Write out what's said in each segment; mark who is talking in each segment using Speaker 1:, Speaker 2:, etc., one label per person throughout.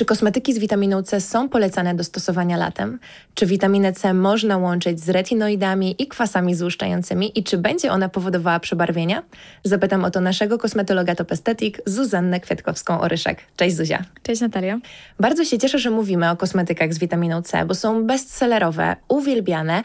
Speaker 1: Czy kosmetyki z witaminą C są polecane do stosowania latem? Czy witaminę C można łączyć z retinoidami i kwasami złuszczającymi i czy będzie ona powodowała przebarwienia? Zapytam o to naszego kosmetologa top estetyk Zuzannę Kwiatkowską-Oryszek. Cześć Zuzia. Cześć Natalia. Bardzo się cieszę, że mówimy o kosmetykach z witaminą C, bo są bestsellerowe, uwielbiane.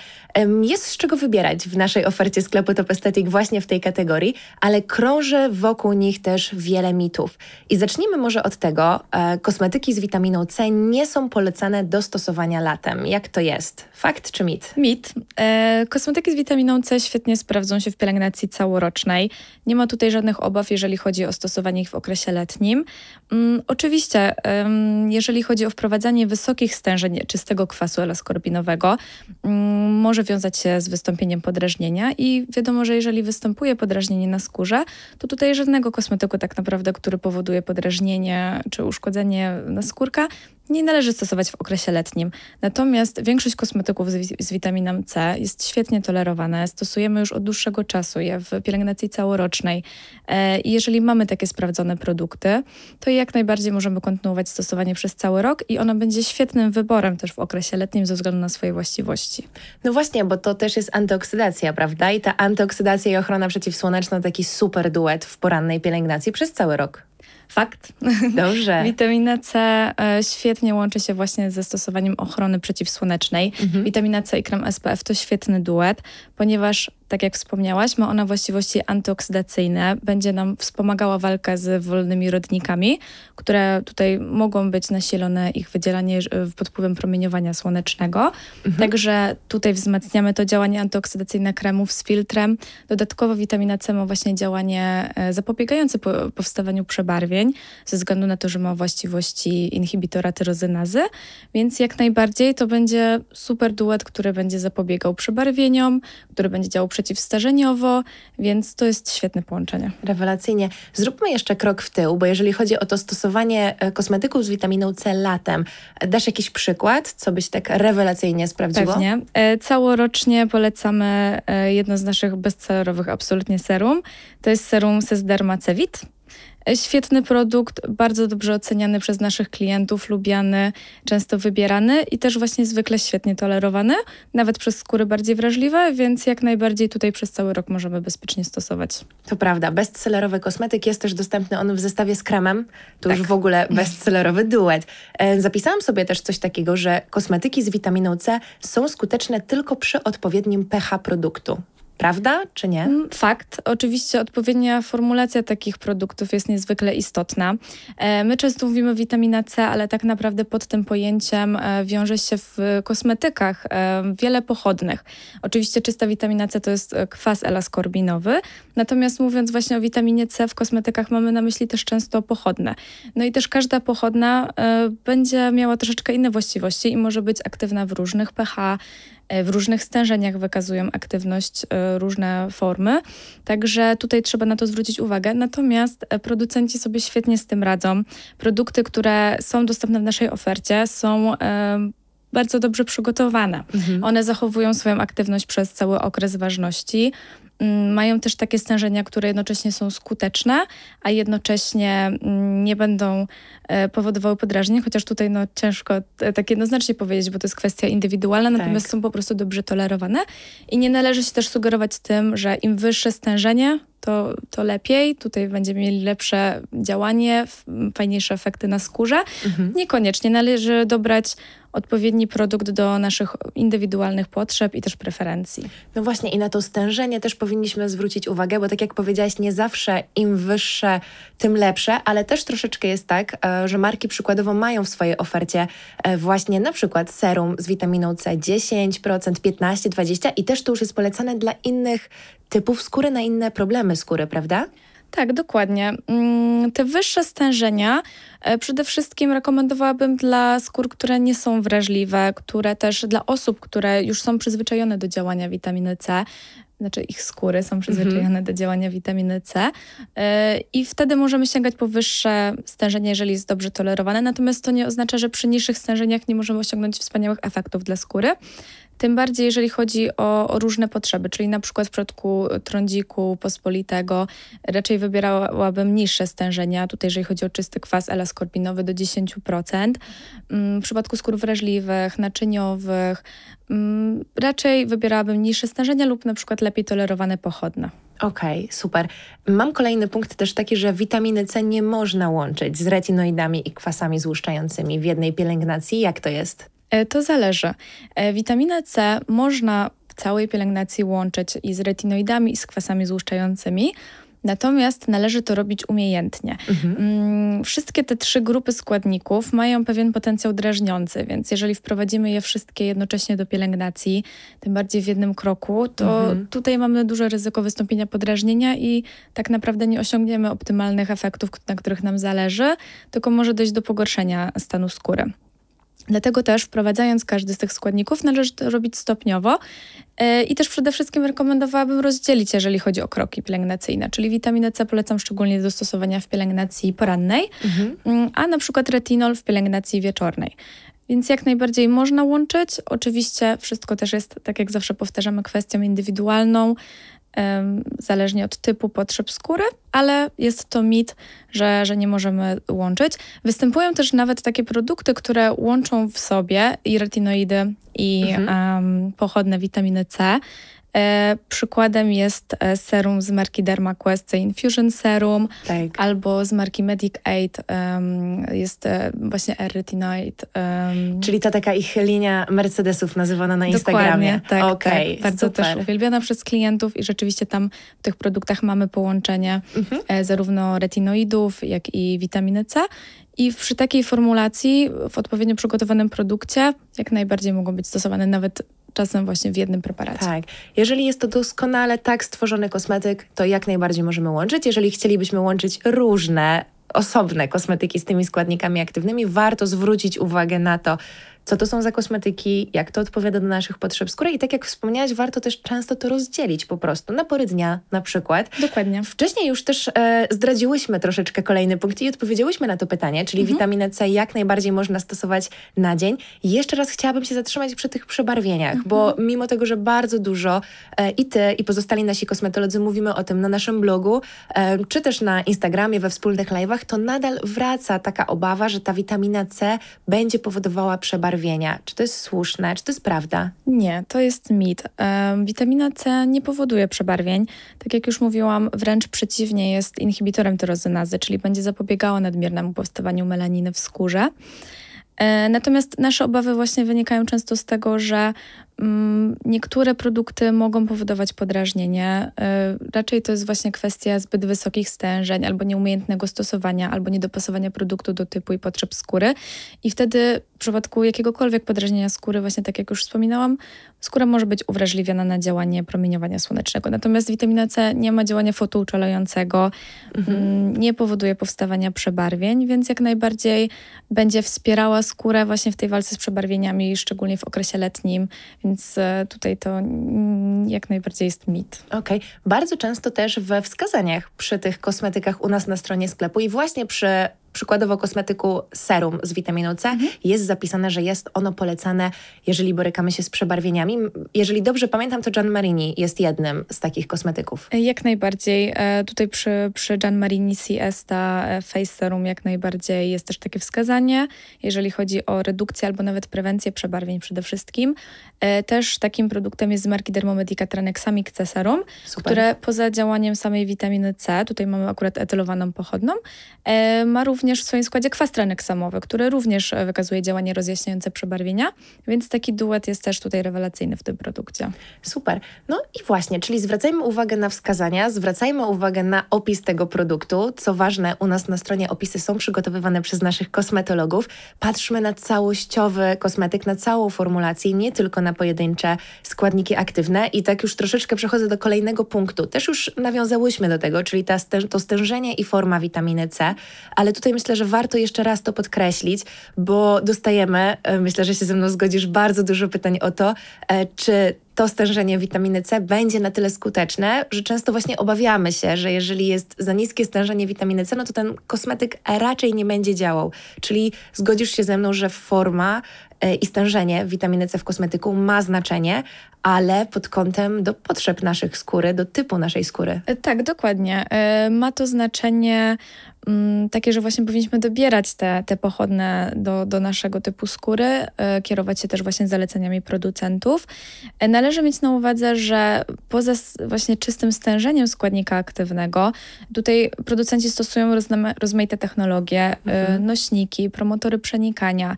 Speaker 1: Jest z czego wybierać w naszej ofercie sklepu top estetyk właśnie w tej kategorii, ale krąży wokół nich też wiele mitów. I zacznijmy może od tego, e, kosmetyki z witaminą witaminą C nie są polecane do stosowania latem. Jak to jest? Fakt czy mit? Mit. E, kosmetyki z witaminą C świetnie sprawdzą się w pielęgnacji całorocznej.
Speaker 2: Nie ma tutaj żadnych obaw, jeżeli chodzi o stosowanie ich w okresie letnim. Mm, oczywiście, ym, jeżeli chodzi o wprowadzanie wysokich stężeń czystego kwasu elaskorbinowego, ym, mm, może wiązać się z wystąpieniem podrażnienia i wiadomo, że jeżeli występuje podrażnienie na skórze, to tutaj żadnego kosmetyku tak naprawdę, który powoduje podrażnienie czy uszkodzenie na skórka nie należy stosować w okresie letnim. Natomiast większość kosmetyków z, z witaminą C jest świetnie tolerowana. Stosujemy już od dłuższego czasu je w pielęgnacji całorocznej. E, I jeżeli mamy takie sprawdzone produkty, to jak najbardziej możemy kontynuować stosowanie przez cały rok i ono będzie świetnym wyborem też w okresie letnim ze względu na swoje
Speaker 1: właściwości. No właśnie, bo to też jest antyoksydacja, prawda? I ta antyoksydacja i ochrona przeciwsłoneczna taki super duet w porannej pielęgnacji przez cały rok. Fakt. Dobrze.
Speaker 2: Witamina C e, świetnie łączy się właśnie ze stosowaniem ochrony przeciwsłonecznej. Mhm. Witamina C i krem SPF to świetny duet, ponieważ tak jak wspomniałaś, ma ona właściwości antyoksydacyjne, będzie nam wspomagała walkę z wolnymi rodnikami, które tutaj mogą być nasilone ich wydzielanie e, pod wpływem promieniowania słonecznego. Mhm. Także tutaj wzmacniamy to działanie antyoksydacyjne kremów z filtrem. Dodatkowo witamina C ma właśnie działanie e, zapobiegające powstawaniu przebarwień, ze względu na to, że ma właściwości inhibitora tyrozynazy, więc jak najbardziej to będzie super duet, który będzie zapobiegał przebarwieniom, który będzie działał przeciwstarzeniowo, więc to
Speaker 1: jest świetne połączenie. Rewelacyjnie. Zróbmy jeszcze krok w tył, bo jeżeli chodzi o to stosowanie e, kosmetyków z witaminą C latem, e, dasz jakiś przykład, co byś tak rewelacyjnie sprawdziło? Pewnie.
Speaker 2: E, całorocznie polecamy jedno z naszych bestsellerowych absolutnie serum. To jest serum Sesdermacevit. Świetny produkt, bardzo dobrze oceniany przez naszych klientów, lubiany, często wybierany i też właśnie zwykle świetnie tolerowany, nawet przez skóry bardziej wrażliwe, więc jak najbardziej tutaj przez cały rok możemy bezpiecznie stosować.
Speaker 1: To prawda, bestsellerowy kosmetyk jest też dostępny on w zestawie z kremem, to tak. już w ogóle bestsellerowy duet. E, zapisałam sobie też coś takiego, że kosmetyki z witaminą C są skuteczne tylko przy odpowiednim pH produktu. Prawda czy nie? Mm, fakt.
Speaker 2: Oczywiście odpowiednia formulacja takich produktów jest niezwykle istotna. E, my często mówimy witamina C, ale tak naprawdę pod tym pojęciem e, wiąże się w kosmetykach e, wiele pochodnych. Oczywiście czysta witamina C to jest kwas elaskorbinowy, natomiast mówiąc właśnie o witaminie C w kosmetykach mamy na myśli też często pochodne. No i też każda pochodna będzie miała troszeczkę inne właściwości i może być aktywna w różnych pH, E, w różnych stężeniach wykazują aktywność e, różne formy, także tutaj trzeba na to zwrócić uwagę. Natomiast e, producenci sobie świetnie z tym radzą. Produkty, które są dostępne w naszej ofercie, są bardzo dobrze przygotowane. Mhm. One zachowują swoją aktywność przez cały okres ważności. Mm, mają też takie stężenia, które jednocześnie są skuteczne, a jednocześnie mm, nie będą e, powodowały podrażnień, chociaż tutaj no ciężko tak jednoznacznie powiedzieć, bo to jest kwestia indywidualna, tak. natomiast są po prostu dobrze tolerowane i nie należy się też sugerować tym, że im wyższe stężenie, to, to lepiej. Tutaj będziemy mieli lepsze działanie, fajniejsze efekty na skórze. Mhm. Niekoniecznie należy dobrać odpowiedni produkt do naszych indywidualnych
Speaker 1: potrzeb i też preferencji. No właśnie i na to stężenie też powinniśmy zwrócić uwagę, bo tak jak powiedziałaś, nie zawsze im wyższe, tym lepsze, ale też troszeczkę jest tak, e, że marki przykładowo mają w swojej ofercie e, właśnie na przykład serum z witaminą C 10%, 15, 20 i też to już jest polecane dla innych typów skóry na inne problemy skóry, prawda?
Speaker 2: Tak, dokładnie. Mm, te wyższe stężenia e, przede wszystkim rekomendowałabym dla skór, które nie są wrażliwe, które też dla osób, które już są przyzwyczajone do działania witaminy C, znaczy ich skóry są przyzwyczajone mm -hmm. do działania witaminy C e, i wtedy możemy sięgać po wyższe stężenie, jeżeli jest dobrze tolerowane. Natomiast to nie oznacza, że przy niższych stężeniach nie możemy osiągnąć wspaniałych efektów dla skóry. Tym bardziej, jeżeli chodzi o, o, różne potrzeby, czyli na przykład w przypadku trądziku pospolitego raczej wybierałabym niższe stężenia. Tutaj, jeżeli chodzi o czysty kwas elaskorbinowy, do 10%. Mm, w przypadku skór wrażliwych, naczyniowych, mm,
Speaker 1: raczej wybierałabym niższe stężenia lub na przykład lepiej tolerowane pochodne. Okej, okay, super. Mam kolejny punkt też taki, że witaminy C nie można łączyć z retinoidami i kwasami złuszczającymi w jednej pielęgnacji. Jak to jest? E, to zależy. E, Witaminę
Speaker 2: C można w całej pielęgnacji łączyć i z retinoidami, i z kwasami złuszczającymi. Natomiast należy to robić umiejętnie. Mhm. Mm, wszystkie te trzy grupy składników mają pewien potencjał drażniący, więc jeżeli wprowadzimy je wszystkie jednocześnie do pielęgnacji, tym bardziej w jednym kroku, to mhm. tutaj mamy duże ryzyko wystąpienia podrażnienia i tak naprawdę nie osiągniemy optymalnych efektów, na których nam zależy, tylko może dojść do pogorszenia stanu skóry. Dlatego też wprowadzając każdy z tych składników należy to robić stopniowo e, i też przede wszystkim rekomendowałabym rozdzielić, jeżeli chodzi o kroki pielęgnacyjne, czyli witaminę C polecam szczególnie do stosowania w pielęgnacji porannej, mhm. Mm, a na przykład retinol w pielęgnacji wieczornej. Więc jak najbardziej można łączyć. Oczywiście wszystko też jest, tak jak zawsze powtarzamy, kwestią indywidualną zależnie od typu potrzeb skóry, ale jest to mit, że, że nie możemy łączyć. Występują też nawet takie produkty, które łączą w sobie i retinoidy, i mhm. um, pochodne witaminy C, E, przykładem jest e, serum z marki DermaQuest, Infusion Serum, tak. albo z marki Medic Aid jest e, właśnie Retinoid, Czyli ta taka ich linia Mercedesów nazywana na Instagramie. Tak, okay, tak. Bardzo super. też uwielbiona przez klientów i rzeczywiście tam w tych produktach mamy połączenie mhm. zarówno retinoidów, jak i witaminy C. I przy takiej formulacji, w odpowiednio przygotowanym produkcie, jak najbardziej mogą być stosowane nawet
Speaker 1: czasem właśnie w jednym preparacie. Tak. Jeżeli jest to doskonale tak stworzony kosmetyk, to jak najbardziej możemy łączyć. Jeżeli chcielibyśmy łączyć różne osobne kosmetyki z tymi składnikami aktywnymi, warto zwrócić uwagę na to, co to są za kosmetyki, jak to odpowiada do naszych potrzeb skóry i tak jak wspomniałaś, warto też często to rozdzielić po prostu na pory dnia na przykład. Dokładnie. Wcześniej już też e, zdradziłyśmy troszeczkę kolejny punkt i odpowiedziałyśmy na to pytanie, czyli mhm. witaminę C jak najbardziej można stosować na dzień. Jeszcze raz chciałabym się zatrzymać przy tych przebarwieniach, mhm. bo mimo tego, że bardzo dużo e, i ty i pozostali nasi kosmetolodzy mówimy o tym na naszym blogu, e, czy też na Instagramie, we wspólnych live'ach, to nadal wraca taka obawa, że ta witamina C będzie powodowała przebarwienia czy to jest słuszne? Czy to jest prawda?
Speaker 2: Nie, to jest mit. witamina C nie powoduje przebarwień. Tak jak już mówiłam, wręcz przeciwnie, jest inhibitorem tyrozynazy, czyli będzie zapobiegała nadmiernemu powstawaniu melaniny w skórze. E, natomiast nasze obawy właśnie wynikają często z tego, że Mm, niektóre produkty mogą powodować podrażnienie. Y, raczej to jest właśnie kwestia zbyt wysokich stężeń, albo nieumiejętnego stosowania, albo niedopasowania produktu do typu i potrzeb skóry. I wtedy w przypadku jakiegokolwiek podrażnienia skóry, właśnie tak jak już wspominałam, skóra może być uwrażliwiona na działanie promieniowania słonecznego. Natomiast witamina C nie ma działania fotouczulającego, mhm. Mm, nie powoduje powstawania przebarwień, więc jak najbardziej będzie wspierała skórę właśnie w tej walce z przebarwieniami, szczególnie w okresie letnim więc
Speaker 1: e, tutaj to jak najbardziej jest mit. Okej. Okay. Bardzo często też we wskazaniach przy tych kosmetykach u nas na stronie sklepu i właśnie przy przykładowo kosmetyku serum z witaminą C, mhm. jest zapisane, że jest ono polecane, jeżeli borykamy się z przebarwieniami. Jeżeli dobrze pamiętam, to Gian Marini jest jednym z takich kosmetyków.
Speaker 2: Jak najbardziej. E, tutaj przy, przy Gian Marini CS ta e, face serum jak najbardziej jest też takie wskazanie, jeżeli chodzi o redukcję albo nawet prewencję przebarwień przede wszystkim. E, też takim produktem jest z marki Dermomedica Tranexamic C serum, Super. które poza działaniem samej witaminy C, tutaj mamy akurat etylowaną pochodną, ma również również w swoim składzie kwastranek samowy, który również e, wykazuje działanie rozjaśniające przebarwienia, więc taki duet jest też tutaj rewelacyjny
Speaker 1: w tym produkcie. Super. No i właśnie, czyli zwracajmy uwagę na wskazania, zwracajmy uwagę na opis tego produktu. Co ważne, u nas na stronie opisy są przygotowywane przez naszych kosmetologów. Patrzmy na całościowy kosmetyk, na całą formulację, nie tylko na pojedyncze składniki aktywne. I tak już troszeczkę przechodzę do kolejnego punktu. Też już nawiązałyśmy do tego, czyli ta, to stężenie i forma witaminy C, ale tutaj myślę, że warto jeszcze raz to podkreślić, bo dostajemy, e, myślę, że się ze mną zgodzisz, bardzo dużo pytań o to, e, czy to stężenie witaminy C będzie na tyle skuteczne, że często właśnie obawiamy się, że jeżeli jest za niskie stężenie witaminy C, no to ten kosmetyk raczej nie będzie działał. Czyli zgodzisz się ze mną, że forma E, i stężenie witaminy C w kosmetyku ma znaczenie, ale pod kątem do potrzeb naszych skóry, do typu naszej skóry. E, tak, dokładnie.
Speaker 2: E, ma to znaczenie mm, takie, że właśnie powinniśmy dobierać te, te pochodne do, do naszego typu skóry, kierować się też właśnie zaleceniami producentów. Należy mieć na uwadze, że poza właśnie czystym stężeniem składnika aktywnego, tutaj producenci stosują rozmaite technologie, mhm. nośniki, promotory przenikania.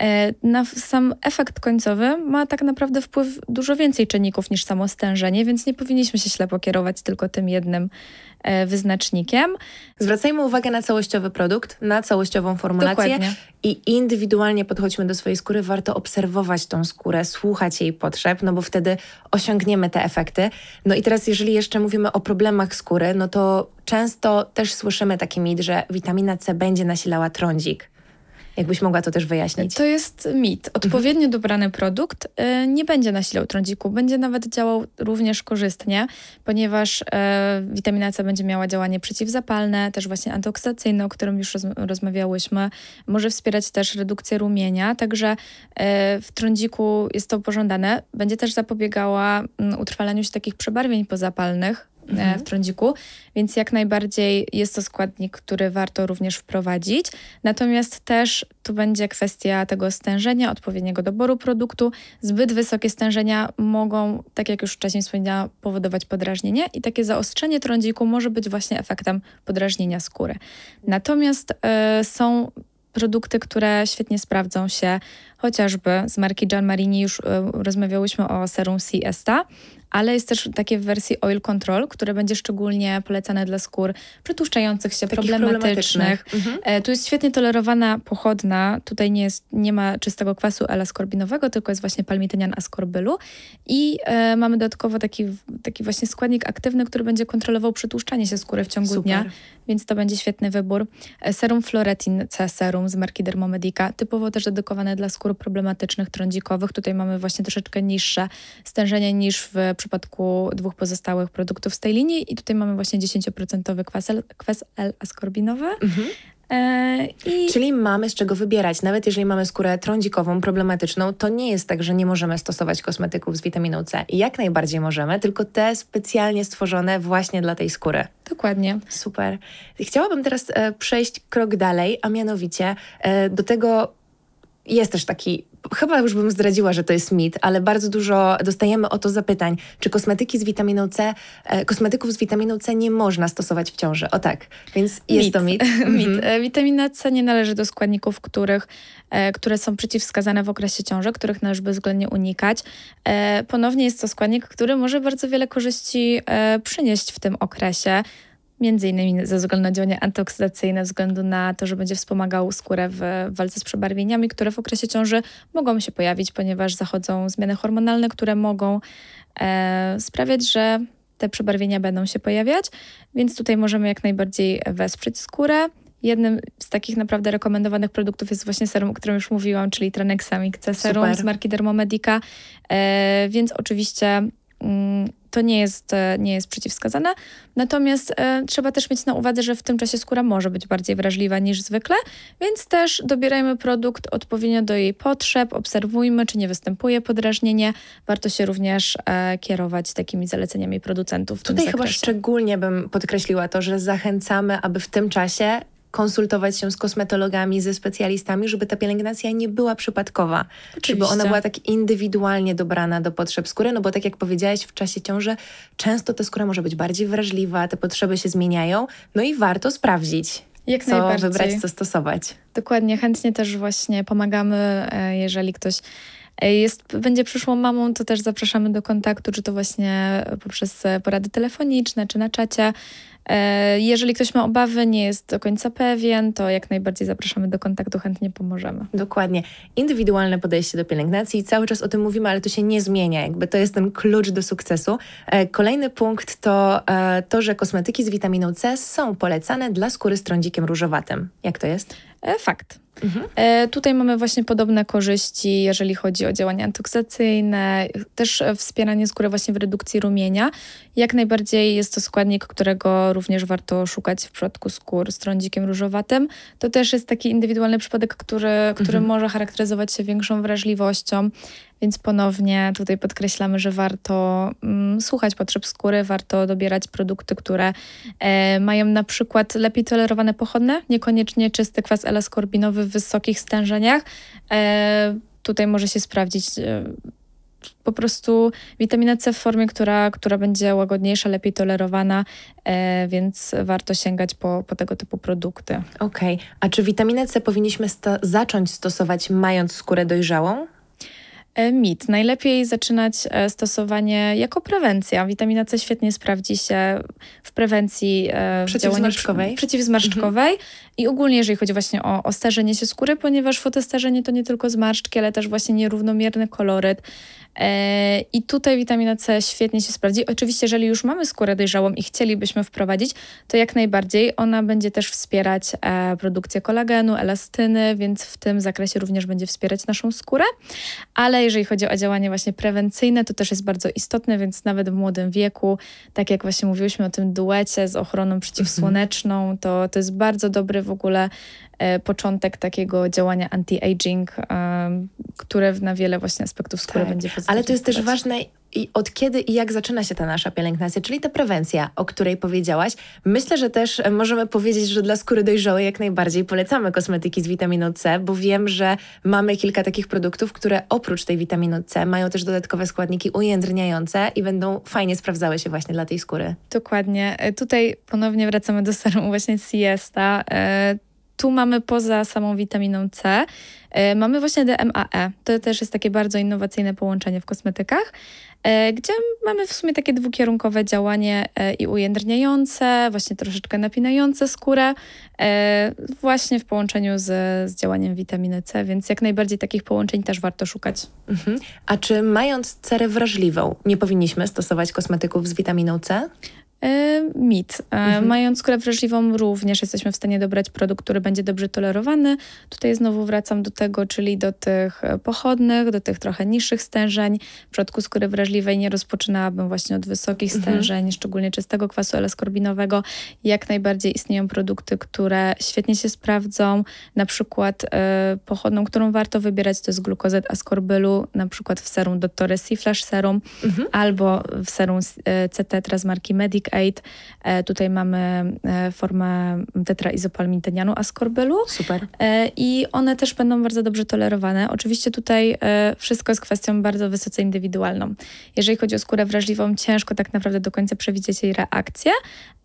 Speaker 2: E, na sam efekt końcowy ma tak naprawdę wpływ dużo więcej czynników niż samo stężenie, więc nie powinniśmy się ślepo kierować tylko tym jednym
Speaker 1: e, wyznacznikiem. Zwracajmy uwagę na całościowy produkt, na całościową formulację Dokładnie. i indywidualnie podchodźmy do swojej skóry. Warto obserwować tą skórę, słuchać jej potrzeb, no bo wtedy osiągniemy te efekty. No i teraz, jeżeli jeszcze mówimy o problemach skóry, no to często też słyszymy taki mit, że witamina C będzie nasilała trądzik. Jakbyś mogła to też wyjaśnić. To jest mit. Mhm. Odpowiednio dobrany produkt y, nie będzie nasilał
Speaker 2: trądziku, będzie nawet działał również korzystnie, ponieważ y, witamina C będzie miała działanie przeciwzapalne, też właśnie antyoksydacyjne, o którym już rozmawiałyśmy. Może wspierać też redukcję rumienia, także y, w trądziku jest to pożądane. Będzie też zapobiegała mm, utrwalaniu się takich przebarwień pozapalnych, E, mhm. w trądziku, więc jak najbardziej jest to składnik, który warto również wprowadzić. Natomiast też tu będzie kwestia tego stężenia, odpowiedniego doboru produktu. Zbyt wysokie stężenia mogą, tak jak już wcześniej wspomniałam, powodować podrażnienie i takie zaostrzenie trądziku może być właśnie efektem podrażnienia skóry. Natomiast y, są produkty, które świetnie sprawdzą się chociażby z marki Gianmarini już e, rozmawiałyśmy o serum Siesta, ale jest też takie w wersji Oil Control, które będzie szczególnie polecane dla skór przytłuszczających się, Takich problematycznych. problematycznych. Mhm. E, tu jest świetnie tolerowana pochodna, tutaj nie, jest, nie ma czystego kwasu elaskorbinowego, tylko jest właśnie palmitynian askorbylu i e, mamy dodatkowo taki, taki właśnie składnik aktywny, który będzie kontrolował przytłuszczanie się skóry w ciągu Super. dnia, więc to będzie świetny wybór. E, serum Floretin C Serum z marki Dermomedica, typowo też dedykowane dla skóry skór problematycznych, trądzikowych. Tutaj mamy właśnie troszeczkę niższe stężenie niż w przypadku dwóch pozostałych produktów z tej linii. I tutaj mamy właśnie 10% kwas, kwas L-askorbinowy. Mhm.
Speaker 1: E, I... Czyli mamy z czego wybierać. Nawet jeżeli mamy skórę trądzikową, problematyczną, to nie jest tak, że nie możemy stosować kosmetyków z witaminą C. Jak najbardziej możemy, tylko te specjalnie stworzone właśnie dla tej skóry. Dokładnie. Super. Chciałabym teraz e, przejść krok dalej, a mianowicie e, do tego jest też taki, chyba już bym zdradziła, że to jest mit, ale bardzo dużo dostajemy o to zapytań, czy kosmetyki z witaminą C, e, kosmetyków z witaminą C nie można stosować w ciąży. O tak, więc jest mit. to mit. mit. Mhm.
Speaker 2: E, witamina C nie należy do składników, których, e, które są przeciwwskazane w okresie ciąży, których należy bezwzględnie unikać. Ponownie jest to składnik, który może bardzo wiele korzyści przynieść w tym okresie. Między innymi ze względu na działanie antyoksydacyjne, ze względu na to, że będzie wspomagał skórę w walce z przebarwieniami, które w okresie ciąży mogą się pojawić, ponieważ zachodzą zmiany hormonalne, które mogą e, sprawiać, że te przebarwienia będą się pojawiać, więc tutaj możemy jak najbardziej wesprzeć skórę. Jednym z takich naprawdę rekomendowanych produktów jest właśnie serum, o którym już mówiłam, czyli Tranexamic C serum z marki Dermomedica. E, więc oczywiście Mm, to nie jest, e, nie jest przeciwwskazane. Natomiast e, trzeba też mieć na uwadze, że w tym czasie skóra może być bardziej wrażliwa niż zwykle, więc też dobierajmy produkt odpowiednio do jej potrzeb, obserwujmy, czy nie występuje podrażnienie. Warto się również e, kierować takimi zaleceniami producentów. Tutaj chyba
Speaker 1: szczególnie bym podkreśliła to, że zachęcamy, aby w tym czasie konsultować się z kosmetologami, ze specjalistami, żeby ta pielęgnacja nie była przypadkowa. Żeby ona była tak indywidualnie dobrana do potrzeb skóry, no bo tak jak powiedziałaś, w czasie ciąży często ta skóra może być bardziej wrażliwa, te potrzeby się zmieniają, no i warto sprawdzić. Jak co najbardziej. wybrać, co stosować.
Speaker 2: Dokładnie, chętnie też właśnie pomagamy, e, jeżeli ktoś E, jest, będzie przyszłą mamą, to też zapraszamy do kontaktu, czy to właśnie poprzez porady telefoniczne, czy na czacie. E, jeżeli ktoś ma obawy, nie jest do końca pewien, to jak najbardziej zapraszamy do kontaktu, chętnie
Speaker 1: pomożemy. Dokładnie. Indywidualne podejście do pielęgnacji, cały czas o tym mówimy, ale to się nie zmienia, jakby to jest ten klucz do sukcesu. E, kolejny punkt to to, że kosmetyki z witaminą C są polecane dla skóry z trądzikiem różowatym. Jak to jest? Fakt. Mhm.
Speaker 2: E, tutaj mamy właśnie podobne korzyści, jeżeli chodzi o działania antyksacyjne, też e, wspieranie skóry właśnie w redukcji rumienia. Jak najbardziej jest to składnik, którego również warto szukać w przypadku skór z trądzikiem różowatym. To też jest taki indywidualny przypadek, który, który mhm. może charakteryzować się większą wrażliwością. Więc ponownie tutaj podkreślamy, że warto mm, słuchać potrzeb skóry, warto dobierać produkty, które e, mają na przykład lepiej tolerowane pochodne, niekoniecznie czysty kwas elaskorbinowy w wysokich stężeniach. E, tutaj może się sprawdzić e, po prostu witamina C w formie, która, która będzie łagodniejsza, lepiej tolerowana, e, więc
Speaker 1: warto sięgać po, po tego typu produkty. Okej, okay. a czy witaminę C powinniśmy sto zacząć stosować mając skórę dojrzałą? E, mit. Najlepiej zaczynać e,
Speaker 2: stosowanie jako prewencja. Witamina C świetnie sprawdzi się w prewencji przeciwzmarszczkowej. Działaniu, przeciwzmarszczkowej. Mhm. I ogólnie, jeżeli chodzi właśnie o, o starzenie się skóry, ponieważ fotostarzenie to nie tylko zmarszczki, ale też właśnie nierównomierny koloryt. E, I tutaj witamina C świetnie się sprawdzi. Oczywiście, jeżeli już mamy skórę dojrzałą i chcielibyśmy wprowadzić, to jak najbardziej ona będzie też wspierać e, produkcję kolagenu, elastyny, więc w tym zakresie również będzie wspierać naszą skórę. Ale jeżeli chodzi o działanie właśnie prewencyjne, to też jest bardzo istotne, więc nawet w młodym wieku, tak jak właśnie mówiłyśmy o tym duecie z ochroną mhm. przeciwsłoneczną, to, to jest bardzo dobry w ogóle e, początek takiego działania
Speaker 1: anti-aging, e, które na wiele właśnie aspektów skóry tak, będzie pozytywnie Ale to jest też ważne, i od kiedy i jak zaczyna się ta nasza pielęgnacja, czyli ta prewencja, o której powiedziałaś. Myślę, że też e, możemy powiedzieć, że dla skóry dojrzałej jak najbardziej polecamy kosmetyki z witaminą C, bo wiem, że mamy kilka takich produktów, które oprócz tej witaminy C mają też dodatkowe składniki ujędrniające i będą fajnie sprawdzały się właśnie dla tej skóry.
Speaker 2: Dokładnie. E, tutaj ponownie wracamy do serum właśnie Siesta. E, tu mamy poza samą witaminą C, e, mamy właśnie DMAE. To też jest takie bardzo innowacyjne połączenie w kosmetykach, e, gdzie mamy w sumie takie dwukierunkowe działanie e, i ujędrniające, właśnie troszeczkę napinające skórę, właśnie w połączeniu z, z działaniem witaminy
Speaker 1: C, więc jak najbardziej takich połączeń też warto szukać. Mhm. A czy mając cerę wrażliwą, nie powinniśmy stosować kosmetyków z witaminą C? E, mit. E, mhm.
Speaker 2: Mając skórę wrażliwą również jesteśmy w stanie dobrać produkt, który będzie dobrze tolerowany. Tutaj znowu wracam do tego, czyli do tych e, pochodnych, do tych trochę niższych stężeń. W przypadku skóry wrażliwej nie rozpoczynałabym właśnie od wysokich mhm. stężeń, mhm. szczególnie czystego kwasu L-skorbinowego. Jak najbardziej istnieją produkty, które świetnie się sprawdzą. Na przykład y, pochodną, którą warto wybierać to jest glukozet askorbylu, na przykład w serum Dr. Flash Serum mhm. albo w serum CT teraz marki Medic Lactic Aid. E, tutaj mamy e, formę a askorbylu. Super. E, I one też będą bardzo dobrze tolerowane. Oczywiście tutaj wszystko jest kwestią bardzo wysoce indywidualną. Jeżeli chodzi o skórę wrażliwą, ciężko tak naprawdę do końca przewidzieć jej reakcję,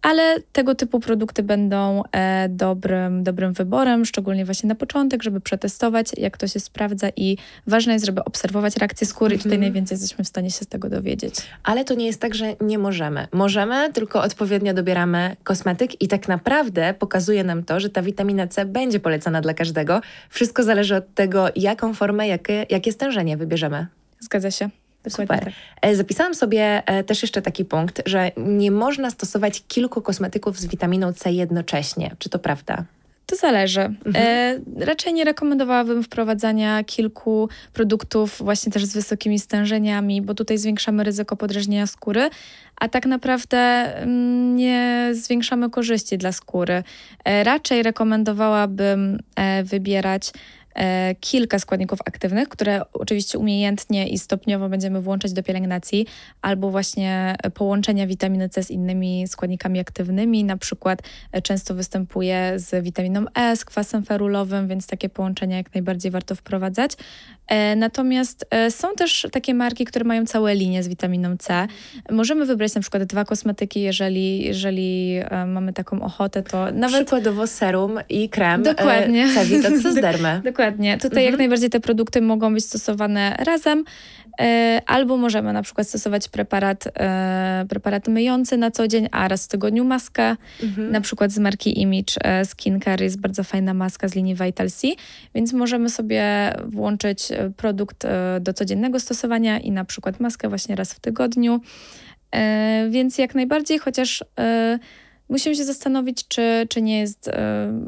Speaker 2: ale tego typu produkty będą dobrym, dobrym wyborem, szczególnie właśnie na początek, żeby przetestować, jak to się sprawdza i ważne jest, żeby obserwować reakcję skóry i tutaj mhm. najwięcej jesteśmy w stanie się z tego
Speaker 1: dowiedzieć. Ale to nie jest tak, że nie możemy. Możemy, tylko odpowiednio dobieramy kosmetyk i tak naprawdę pokazuje nam to, że ta witamina C będzie polecana dla każdego. Wszystko zależy od tego, jaką formę, jakie, jakie stężenie wybierzemy. Zgadza się. Super. Tak. E, zapisałam sobie e, też jeszcze taki punkt, że nie można stosować kilku kosmetyków z witaminą C jednocześnie. Czy to prawda?
Speaker 2: To zależy. Mhm. E, raczej nie rekomendowałabym wprowadzania kilku produktów właśnie też z wysokimi stężeniami, bo tutaj zwiększamy ryzyko podrażnienia skóry, a tak naprawdę mm, nie zwiększamy korzyści dla skóry. E, raczej rekomendowałabym e, wybierać E, kilka składników aktywnych, które oczywiście umiejętnie i stopniowo będziemy włączać do pielęgnacji, albo właśnie połączenia witaminy C z innymi składnikami aktywnymi, na przykład e, często występuje z witaminą E, z kwasem ferulowym, więc takie połączenia jak najbardziej warto wprowadzać. E, natomiast są też takie marki, które mają całe linie z witaminą C. Możemy wybrać na przykład dwa kosmetyki, jeżeli, jeżeli mamy
Speaker 1: taką ochotę, to nawet... Przykładowo serum i krem Dokładnie. C-witac z dermy.
Speaker 2: Dokładnie Dokładnie. Tutaj mhm. jak najbardziej te produkty mogą być stosowane razem, e, albo możemy na przykład stosować preparat, e, preparat myjący na co dzień, a raz w tygodniu maskę, mhm. na przykład z marki Image e, Skincare jest bardzo fajna maska z linii Vital C, więc możemy sobie włączyć produkt do codziennego stosowania i na przykład maskę właśnie raz w tygodniu. Więc jak najbardziej, chociaż musimy się zastanowić, czy, czy nie jest y,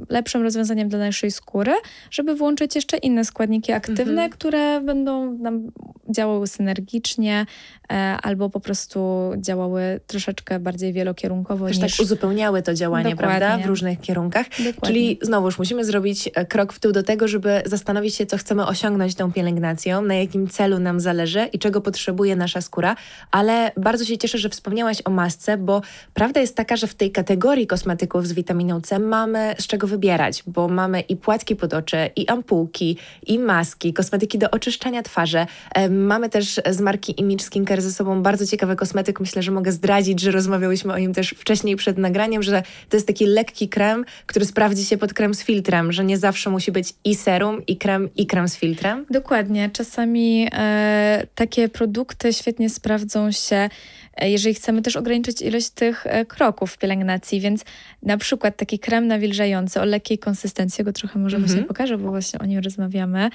Speaker 2: lepszym rozwiązaniem dla naszej skóry, żeby włączyć jeszcze inne składniki aktywne, mhm. które będą nam działały synergicznie e, albo po prostu działały troszeczkę bardziej wielokierunkowo. Też tak niż... tak
Speaker 1: uzupełniały to działanie, Dokładnie. prawda? W różnych kierunkach. Dokładnie. Czyli znowuż musimy zrobić e, krok w tył do tego, żeby zastanowić się, co chcemy osiągnąć tą pielęgnacją, na jakim celu nam zależy i czego potrzebuje nasza skóra, ale bardzo się cieszę, że wspomniałaś o masce, bo prawda jest taka, że w tej kategorii kosmetyków z witaminą C mamy z czego wybierać, bo mamy i płatki pod oczy, i ampułki, i maski, kosmetyki do oczyszczania twarzy, e, Mamy też z marki Image Skincare ze sobą bardzo ciekawy kosmetyk. Myślę, że mogę zdradzić, że rozmawiałyśmy o nim też wcześniej przed nagraniem, że to jest taki lekki krem, który sprawdzi się pod krem z filtrem, że nie zawsze musi być i serum, i krem, i krem z filtrem.
Speaker 2: Dokładnie. Czasami e, takie produkty świetnie sprawdzą się, e, jeżeli chcemy też ograniczyć ilość tych e, kroków w pielęgnacji, więc na przykład taki krem nawilżający o lekkiej konsystencji, go trochę może właśnie mhm. pokażę, bo właśnie o nim rozmawiamy,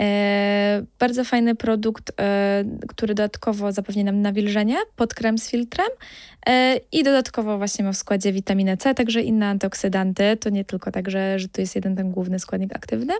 Speaker 2: E, bardzo fajny produkt, e, który dodatkowo zapewni nam nawilżenie pod krem z filtrem e, i dodatkowo właśnie ma w składzie witaminę C, także inne antyoksydanty. To nie tylko tak, że, że tu jest jeden ten główny składnik aktywny.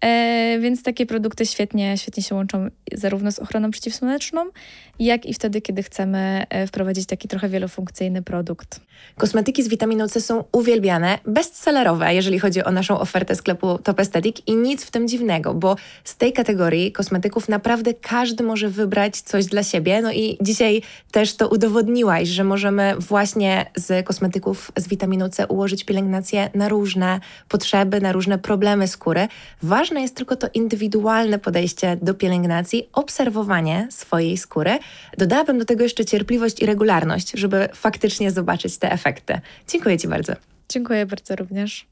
Speaker 2: E, więc takie produkty świetnie, świetnie się łączą zarówno z ochroną przeciwsłoneczną, jak
Speaker 1: i wtedy, kiedy chcemy e, wprowadzić taki trochę wielofunkcyjny produkt. Kosmetyki z witaminą C są uwielbiane, bestsellerowe, jeżeli chodzi o naszą ofertę sklepu Top Aesthetic i nic w tym dziwnego, bo z tej kategorii kosmetyków naprawdę każdy może wybrać coś dla siebie. No i dzisiaj też to udowodniłaś, że możemy właśnie z kosmetyków z witaminą C ułożyć pielęgnację na różne potrzeby, na różne problemy skóry. Ważne Ważne jest tylko to indywidualne podejście do pielęgnacji, obserwowanie swojej skóry. Dodałabym do tego jeszcze cierpliwość i regularność, żeby faktycznie zobaczyć te efekty. Dziękuję Ci bardzo. Dziękuję bardzo również.